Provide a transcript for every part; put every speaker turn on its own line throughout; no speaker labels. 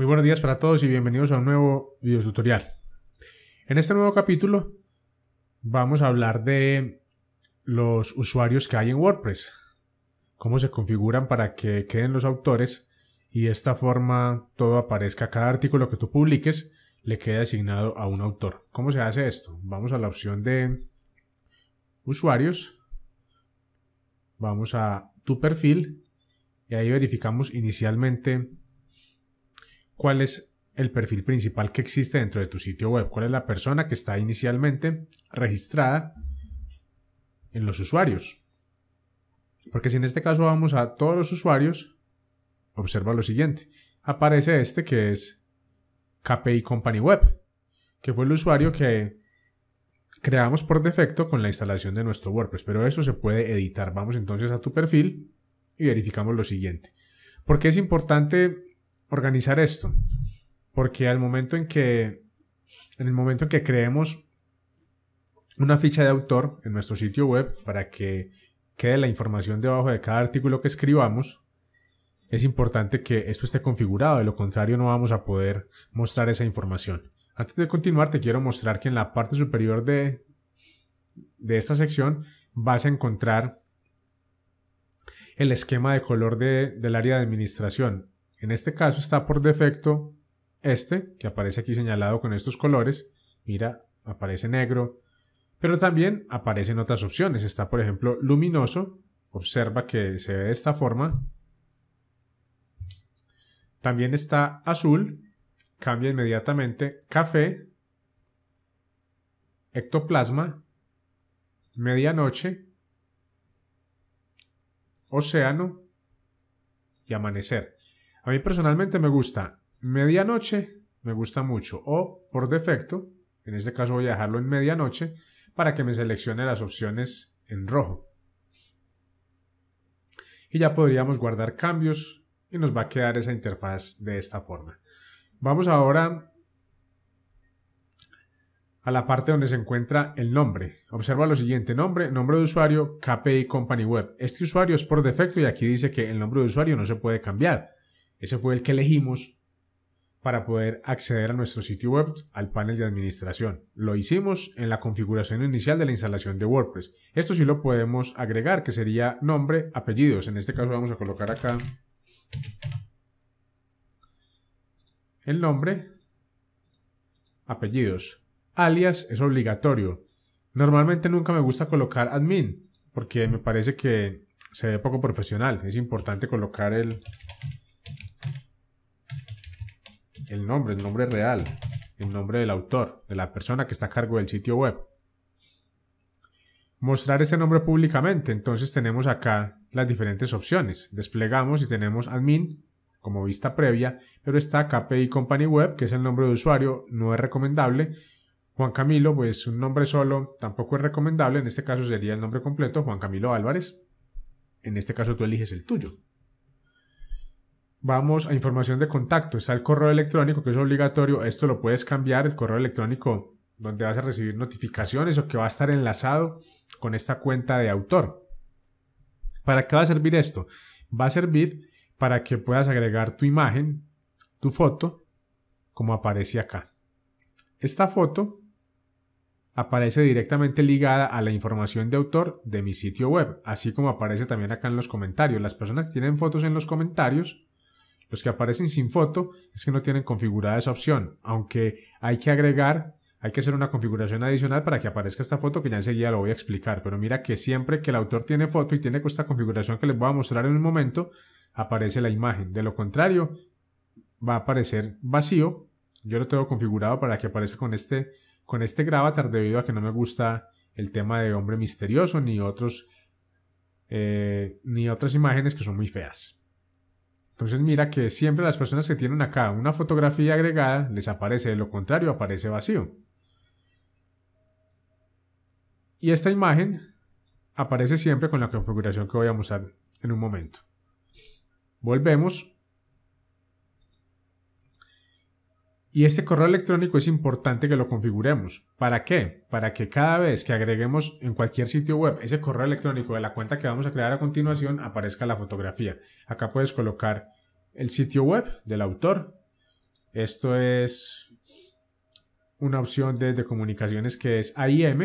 Muy buenos días para todos y bienvenidos a un nuevo video tutorial. En este nuevo capítulo vamos a hablar de los usuarios que hay en WordPress, cómo se configuran para que queden los autores y de esta forma todo aparezca, cada artículo que tú publiques le queda asignado a un autor. ¿Cómo se hace esto? Vamos a la opción de usuarios, vamos a tu perfil y ahí verificamos inicialmente cuál es el perfil principal que existe dentro de tu sitio web, cuál es la persona que está inicialmente registrada en los usuarios. Porque si en este caso vamos a todos los usuarios, observa lo siguiente. Aparece este que es KPI Company Web, que fue el usuario que creamos por defecto con la instalación de nuestro WordPress, pero eso se puede editar. Vamos entonces a tu perfil y verificamos lo siguiente. Porque es importante organizar esto. Porque al momento en que, en el momento en que creemos una ficha de autor en nuestro sitio web para que quede la información debajo de cada artículo que escribamos, es importante que esto esté configurado, de lo contrario no vamos a poder mostrar esa información. Antes de continuar te quiero mostrar que en la parte superior de, de esta sección vas a encontrar el esquema de color de, del área de administración. En este caso está por defecto este, que aparece aquí señalado con estos colores. Mira, aparece negro. Pero también aparecen otras opciones. Está, por ejemplo, luminoso. Observa que se ve de esta forma. También está azul. Cambia inmediatamente. Café. Ectoplasma. Medianoche. Océano. Y amanecer. A mí personalmente me gusta medianoche, me gusta mucho, o por defecto, en este caso voy a dejarlo en medianoche, para que me seleccione las opciones en rojo. Y ya podríamos guardar cambios y nos va a quedar esa interfaz de esta forma. Vamos ahora a la parte donde se encuentra el nombre. Observa lo siguiente, nombre, nombre de usuario, KPI Company Web. Este usuario es por defecto y aquí dice que el nombre de usuario no se puede cambiar. Ese fue el que elegimos para poder acceder a nuestro sitio web al panel de administración. Lo hicimos en la configuración inicial de la instalación de WordPress. Esto sí lo podemos agregar, que sería nombre, apellidos. En este caso vamos a colocar acá el nombre, apellidos. Alias es obligatorio. Normalmente nunca me gusta colocar admin, porque me parece que se ve poco profesional. Es importante colocar el el nombre, el nombre real, el nombre del autor, de la persona que está a cargo del sitio web. Mostrar ese nombre públicamente. Entonces tenemos acá las diferentes opciones. Desplegamos y tenemos admin como vista previa, pero está KPI Company Web, que es el nombre de usuario, no es recomendable. Juan Camilo, pues un nombre solo tampoco es recomendable. En este caso sería el nombre completo, Juan Camilo Álvarez. En este caso tú eliges el tuyo. Vamos a información de contacto. Está el correo electrónico que es obligatorio. Esto lo puedes cambiar, el correo electrónico donde vas a recibir notificaciones o que va a estar enlazado con esta cuenta de autor. ¿Para qué va a servir esto? Va a servir para que puedas agregar tu imagen, tu foto, como aparece acá. Esta foto aparece directamente ligada a la información de autor de mi sitio web, así como aparece también acá en los comentarios. Las personas que tienen fotos en los comentarios los que aparecen sin foto es que no tienen configurada esa opción, aunque hay que agregar, hay que hacer una configuración adicional para que aparezca esta foto que ya enseguida lo voy a explicar, pero mira que siempre que el autor tiene foto y tiene esta configuración que les voy a mostrar en un momento, aparece la imagen. De lo contrario, va a aparecer vacío. Yo lo tengo configurado para que aparezca con este, con este gravatar debido a que no me gusta el tema de hombre misterioso ni otros eh, ni otras imágenes que son muy feas. Entonces mira que siempre las personas que tienen acá una fotografía agregada les aparece, de lo contrario aparece vacío. Y esta imagen aparece siempre con la configuración que voy a mostrar en un momento. Volvemos Y este correo electrónico es importante que lo configuremos. ¿Para qué? Para que cada vez que agreguemos en cualquier sitio web ese correo electrónico de la cuenta que vamos a crear a continuación aparezca la fotografía. Acá puedes colocar el sitio web del autor. Esto es una opción de, comunicaciones que es AIM.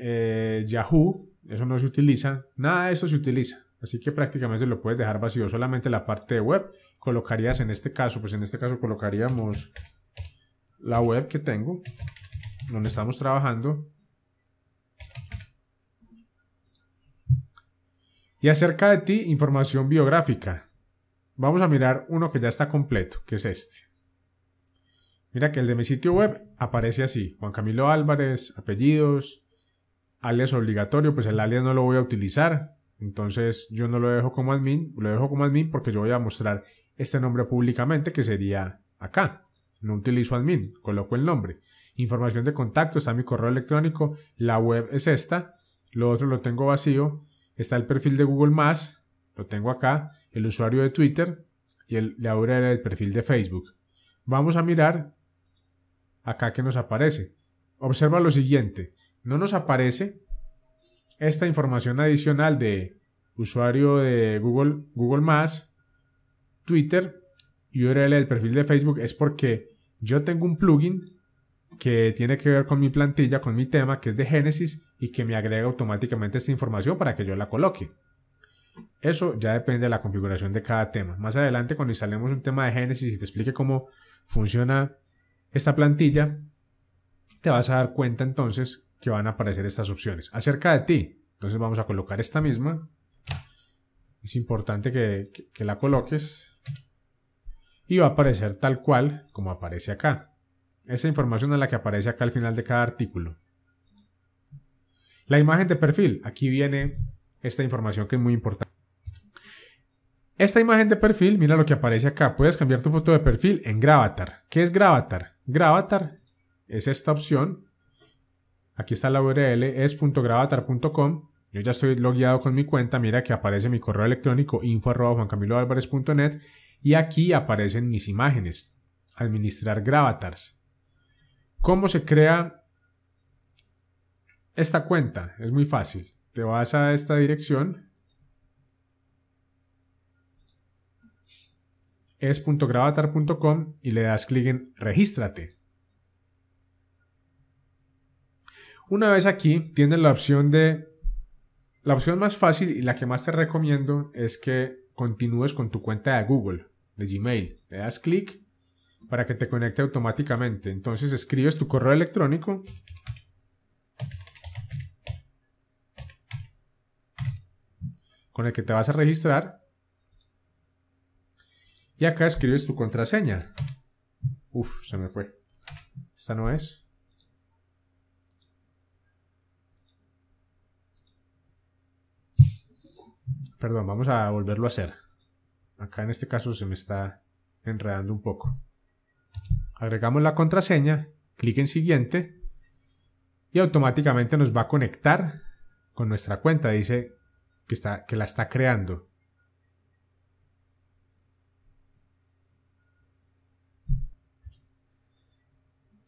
Eh, Yahoo. Eso no se utiliza. Nada de eso se utiliza. Así que prácticamente lo puedes dejar vacío, solamente la parte de web. Colocarías en este caso, pues en este caso colocaríamos la web que tengo, donde estamos trabajando. Y acerca de ti, información biográfica. Vamos a mirar uno que ya está completo, que es este. Mira que el de mi sitio web aparece así, Juan Camilo Álvarez, apellidos, alias obligatorio, pues el alias no lo voy a utilizar, entonces yo no lo dejo como admin, lo dejo como admin porque yo voy a mostrar este nombre públicamente que sería acá. No utilizo admin, coloco el nombre. Información de contacto, está mi correo electrónico, la web es esta, lo otro lo tengo vacío, está el perfil de Google Más, lo tengo acá, el usuario de Twitter y el, la URL del perfil de Facebook. Vamos a mirar acá que nos aparece. Observa lo siguiente, no nos aparece esta información adicional de usuario de Google, Google Twitter y URL del perfil de Facebook es porque yo tengo un plugin que tiene que ver con mi plantilla, con mi tema, que es de Génesis y que me agrega automáticamente esta información para que yo la coloque. Eso ya depende de la configuración de cada tema. Más adelante, cuando instalemos un tema de Génesis y te explique cómo funciona esta plantilla, te vas a dar cuenta entonces que van a aparecer estas opciones. Acerca de ti. Entonces vamos a colocar esta misma. Es importante que, la coloques. Y va a aparecer tal cual como aparece acá. Esa información es la que aparece acá al final de cada artículo. La imagen de perfil. Aquí viene esta información que es muy importante. Esta imagen de perfil, mira lo que aparece acá. Puedes cambiar tu foto de perfil en Gravatar. ¿Qué es Gravatar? Gravatar es esta opción Aquí está la URL, es.gravatar.com. Yo ya estoy logueado con mi cuenta, mira que aparece mi correo electrónico info.juancamiloalvarez.net y aquí aparecen mis imágenes. Administrar Gravatars. ¿Cómo se crea esta cuenta? Es muy fácil. Te vas a esta dirección. es.gravatar.com y le das clic en regístrate. Una vez aquí, tienes la opción de... La opción más fácil y la que más te recomiendo es que continúes con tu cuenta de Google, de Gmail. Le das clic para que te conecte automáticamente. Entonces escribes tu correo electrónico. con el que te vas a registrar. Y acá escribes tu contraseña. Uf, se me fue. Esta no es. Perdón, vamos a volverlo a hacer. Acá en este caso se me está enredando un poco. Agregamos la contraseña, clic en siguiente y automáticamente nos va a conectar con nuestra cuenta. Dice que, está, que la está creando.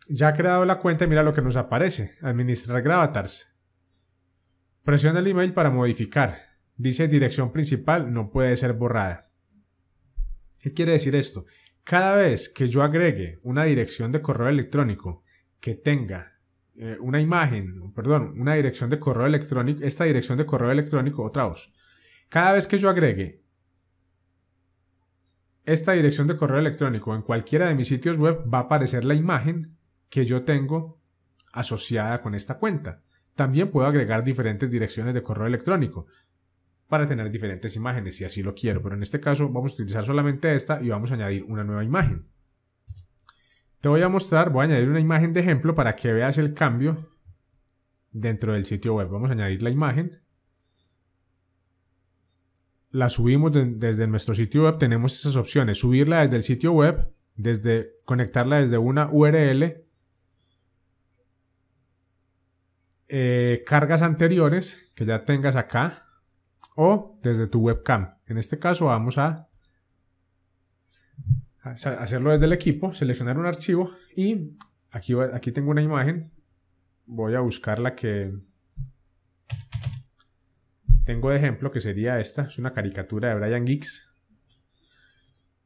Ya ha creado la cuenta y mira lo que nos aparece. Administrar Gravatars. Presiona el email para modificar. Dice dirección principal no puede ser borrada. ¿Qué quiere decir esto? Cada vez que yo agregue una dirección de correo electrónico que tenga eh, una imagen, perdón, una dirección de correo electrónico, esta dirección de correo electrónico, otra voz. Cada vez que yo agregue esta dirección de correo electrónico en cualquiera de mis sitios web va a aparecer la imagen que yo tengo asociada con esta cuenta. También puedo agregar diferentes direcciones de correo electrónico para tener diferentes imágenes si así lo quiero, pero en este caso vamos a utilizar solamente esta y vamos a añadir una nueva imagen. Te voy a mostrar, voy a añadir una imagen de ejemplo para que veas el cambio dentro del sitio web. Vamos a añadir la imagen. La subimos desde nuestro sitio web, tenemos esas opciones, subirla desde el sitio web, desde conectarla desde una URL, eh, cargas anteriores que ya tengas acá, o desde tu webcam. En este caso vamos a hacerlo desde el equipo, seleccionar un archivo y aquí, aquí tengo una imagen. Voy a buscar la que tengo de ejemplo, que sería esta. Es una caricatura de Brian Geeks.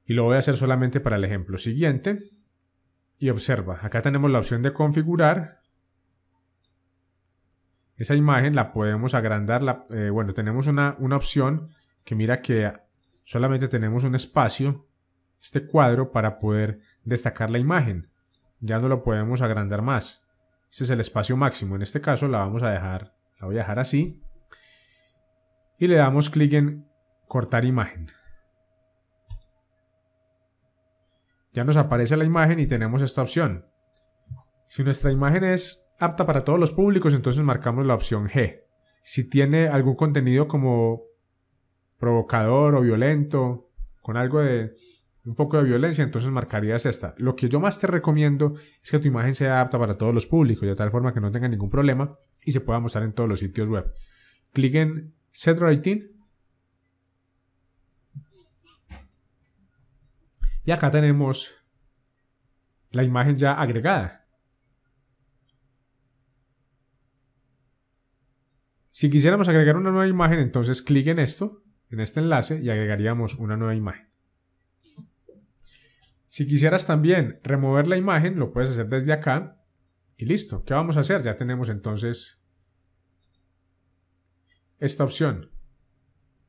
Y lo voy a hacer solamente para el ejemplo siguiente. Y observa, acá tenemos la opción de configurar esa imagen la podemos agrandar. La, eh, bueno, tenemos una, una opción que mira que solamente tenemos un espacio, este cuadro, para poder destacar la imagen. Ya no lo podemos agrandar más. Ese es el espacio máximo. En este caso la vamos a dejar, la voy a dejar así. Y le damos clic en cortar imagen. Ya nos aparece la imagen y tenemos esta opción. Si nuestra imagen es apta para todos los públicos, entonces marcamos la opción G. Si tiene algún contenido como provocador o violento, con algo de un poco de violencia, entonces marcarías esta. Lo que yo más te recomiendo es que tu imagen sea apta para todos los públicos, de tal forma que no tenga ningún problema y se pueda mostrar en todos los sitios web. Clic en Set writing. Y acá tenemos la imagen ya agregada. Si quisiéramos agregar una nueva imagen, entonces clic en esto, en este enlace, y agregaríamos una nueva imagen. Si quisieras también remover la imagen, lo puedes hacer desde acá. Y listo. ¿Qué vamos a hacer? Ya tenemos entonces esta opción.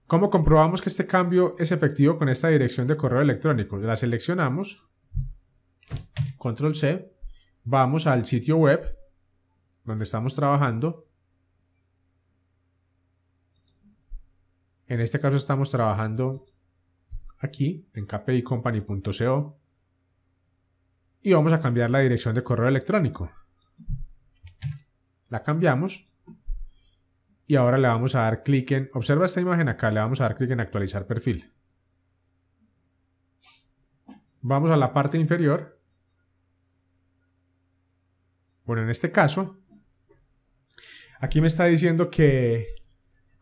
¿Cómo comprobamos que este cambio es efectivo con esta dirección de correo electrónico? La seleccionamos, control C, vamos al sitio web donde estamos trabajando En este caso estamos trabajando aquí en kpicompany.co y vamos a cambiar la dirección de correo electrónico. La cambiamos y ahora le vamos a dar clic en, observa esta imagen acá, le vamos a dar clic en actualizar perfil. Vamos a la parte inferior. Bueno, en este caso, aquí me está diciendo que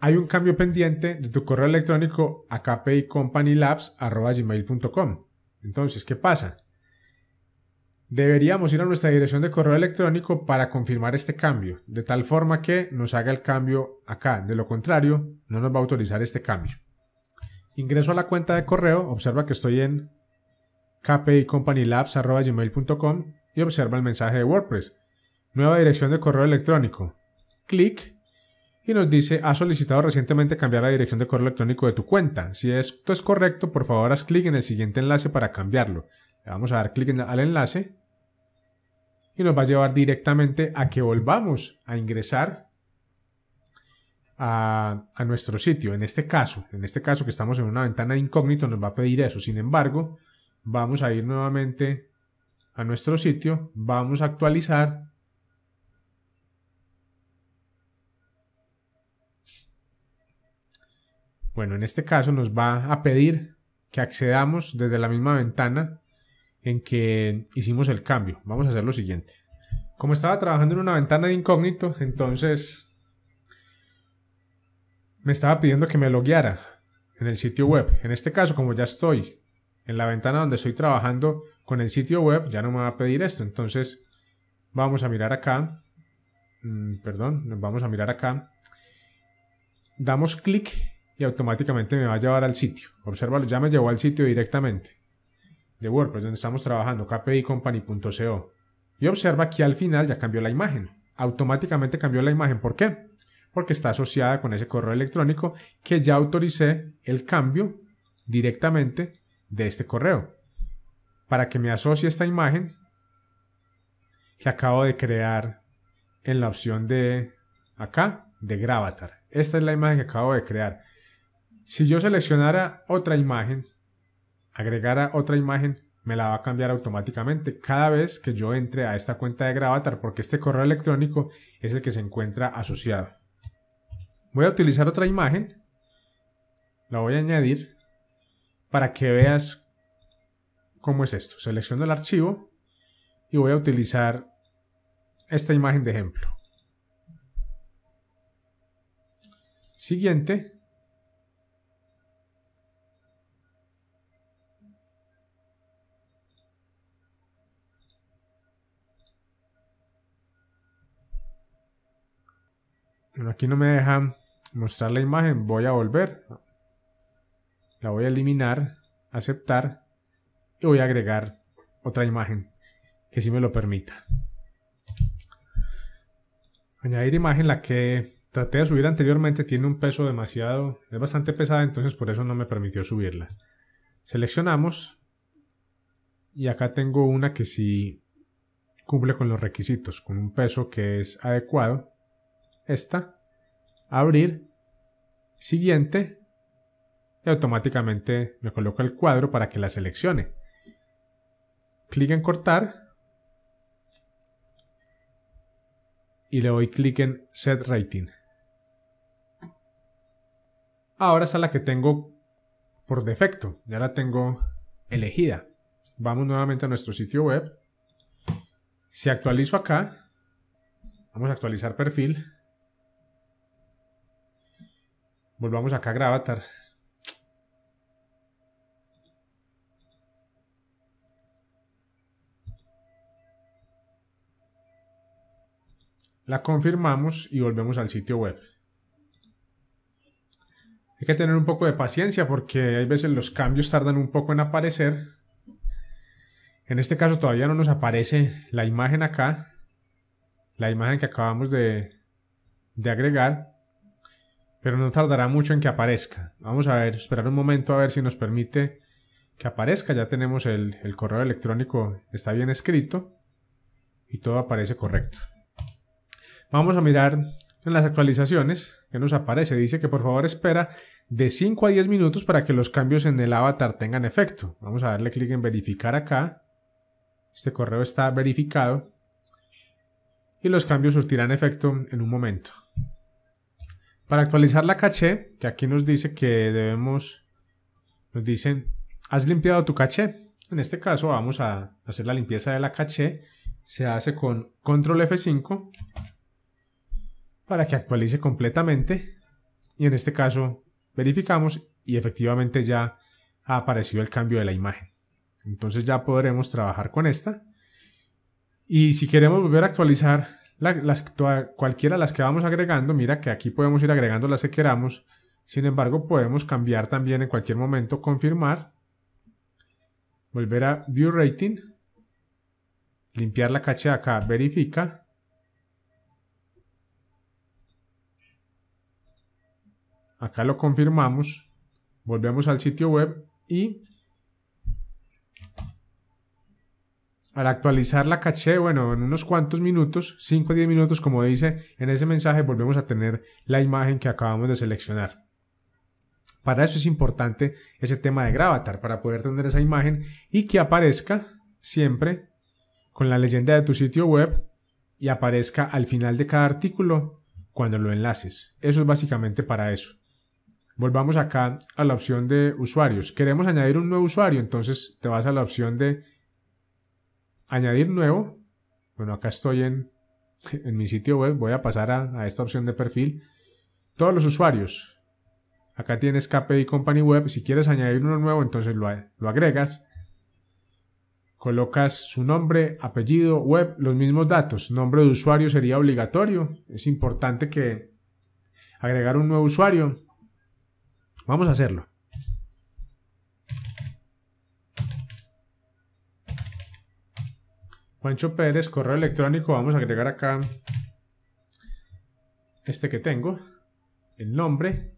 hay un cambio pendiente de tu correo electrónico a kpicompanylabs.com. Entonces, ¿qué pasa? Deberíamos ir a nuestra dirección de correo electrónico para confirmar este cambio, de tal forma que nos haga el cambio acá. De lo contrario, no nos va a autorizar este cambio. Ingreso a la cuenta de correo, observa que estoy en kpicompanylabs.com y observa el mensaje de WordPress. Nueva dirección de correo electrónico. Clic y nos dice, ha solicitado recientemente cambiar la dirección de correo electrónico de tu cuenta. Si esto es correcto, por favor haz clic en el siguiente enlace para cambiarlo. Le vamos a dar clic al enlace y nos va a llevar directamente a que volvamos a ingresar a, nuestro sitio. En este caso, en este caso que estamos en una ventana de incógnito, nos va a pedir eso. Sin embargo, vamos a ir nuevamente a nuestro sitio, vamos a actualizar Bueno, en este caso nos va a pedir que accedamos desde la misma ventana en que hicimos el cambio. Vamos a hacer lo siguiente. Como estaba trabajando en una ventana de incógnito, entonces me estaba pidiendo que me logueara en el sitio web. En este caso, como ya estoy en la ventana donde estoy trabajando con el sitio web, ya no me va a pedir esto. Entonces, vamos a mirar acá. Mm, perdón, nos vamos a mirar acá. Damos clic y automáticamente me va a llevar al sitio. Obsérvalo, ya me llevó al sitio directamente de WordPress donde estamos trabajando, kpicompany.co. Y observa que al final ya cambió la imagen. Automáticamente cambió la imagen. ¿Por qué? Porque está asociada con ese correo electrónico que ya autoricé el cambio directamente de este correo. Para que me asocie esta imagen que acabo de crear en la opción de acá de Gravatar. Esta es la imagen que acabo de crear. Si yo seleccionara otra imagen, agregara otra imagen, me la va a cambiar automáticamente cada vez que yo entre a esta cuenta de Gravatar porque este correo electrónico es el que se encuentra asociado. Voy a utilizar otra imagen, la voy a añadir para que veas cómo es esto. Selecciono el archivo y voy a utilizar esta imagen de ejemplo. Siguiente, aquí no me deja mostrar la imagen. Voy a volver. La voy a eliminar, aceptar y voy a agregar otra imagen que sí me lo permita. Añadir imagen, la que traté de subir anteriormente, tiene un peso demasiado, es bastante pesada, entonces por eso no me permitió subirla. Seleccionamos y acá tengo una que sí cumple con los requisitos, con un peso que es adecuado. Esta abrir, siguiente, y automáticamente me coloco el cuadro para que la seleccione. Clic en cortar y le doy clic en Set Rating. Ahora es la que tengo por defecto, ya la tengo elegida. Vamos nuevamente a nuestro sitio web. Si actualizo acá, vamos a actualizar perfil. Volvamos acá a Gravatar. La confirmamos y volvemos al sitio web. Hay que tener un poco de paciencia porque hay veces los cambios tardan un poco en aparecer. En este caso todavía no nos aparece la imagen acá, la imagen que acabamos de, de agregar pero no tardará mucho en que aparezca. Vamos a ver, esperar un momento a ver si nos permite que aparezca. Ya tenemos el, correo electrónico, está bien escrito y todo aparece correcto. Vamos a mirar en las actualizaciones que nos aparece. Dice que por favor espera de 5 a 10 minutos para que los cambios en el avatar tengan efecto. Vamos a darle clic en verificar acá. Este correo está verificado. Y los cambios surtirán efecto en un momento. Para actualizar la caché, que aquí nos dice que debemos, nos dicen, has limpiado tu caché. En este caso vamos a hacer la limpieza de la caché. Se hace con control F5 para que actualice completamente. Y en este caso verificamos y efectivamente ya ha aparecido el cambio de la imagen. Entonces ya podremos trabajar con esta. Y si queremos volver a actualizar cualquiera de las que vamos agregando, mira que aquí podemos ir agregando las que queramos, sin embargo podemos cambiar también en cualquier momento, confirmar, volver a View Rating, limpiar la caché acá, verifica, acá lo confirmamos, volvemos al sitio web y al actualizar la caché, bueno, en unos cuantos minutos, 5 o 10 minutos, como dice en ese mensaje, volvemos a tener la imagen que acabamos de seleccionar. Para eso es importante ese tema de Gravatar, para poder tener esa imagen y que aparezca siempre con la leyenda de tu sitio web y aparezca al final de cada artículo cuando lo enlaces. Eso es básicamente para eso. Volvamos acá a la opción de usuarios. Queremos añadir un nuevo usuario, entonces te vas a la opción de añadir nuevo. Bueno, acá estoy en, en mi sitio web. Voy a pasar a, esta opción de perfil. Todos los usuarios. Acá tienes KPI Company Web. Si quieres añadir uno nuevo, entonces lo, lo agregas. Colocas su nombre, apellido, web, los mismos datos. Nombre de usuario sería obligatorio. Es importante que agregar un nuevo usuario. Vamos a hacerlo. Juancho Pérez, correo electrónico. Vamos a agregar acá este que tengo. El nombre.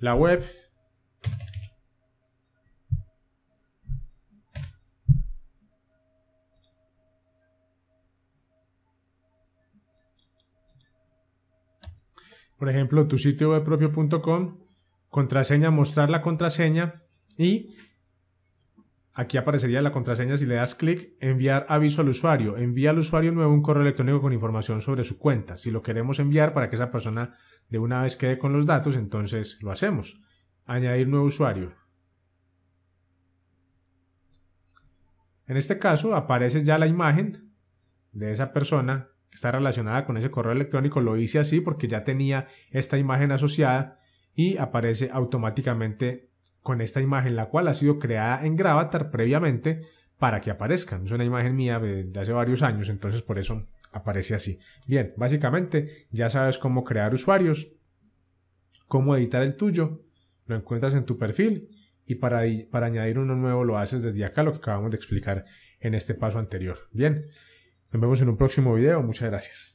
La web por ejemplo, tu sitio web propio.com, contraseña, mostrar la contraseña y aquí aparecería la contraseña si le das clic, enviar aviso al usuario, envía al usuario nuevo un correo electrónico con información sobre su cuenta. Si lo queremos enviar para que esa persona de una vez quede con los datos, entonces lo hacemos. Añadir nuevo usuario. En este caso aparece ya la imagen de esa persona está relacionada con ese correo electrónico, lo hice así porque ya tenía esta imagen asociada y aparece automáticamente con esta imagen, la cual ha sido creada en Gravatar previamente para que aparezca. Es una imagen mía de hace varios años, entonces por eso aparece así. Bien, básicamente ya sabes cómo crear usuarios, cómo editar el tuyo, lo encuentras en tu perfil y para, para añadir uno nuevo lo haces desde acá, lo que acabamos de explicar en este paso anterior. Bien. Nos vemos en un próximo video. Muchas gracias.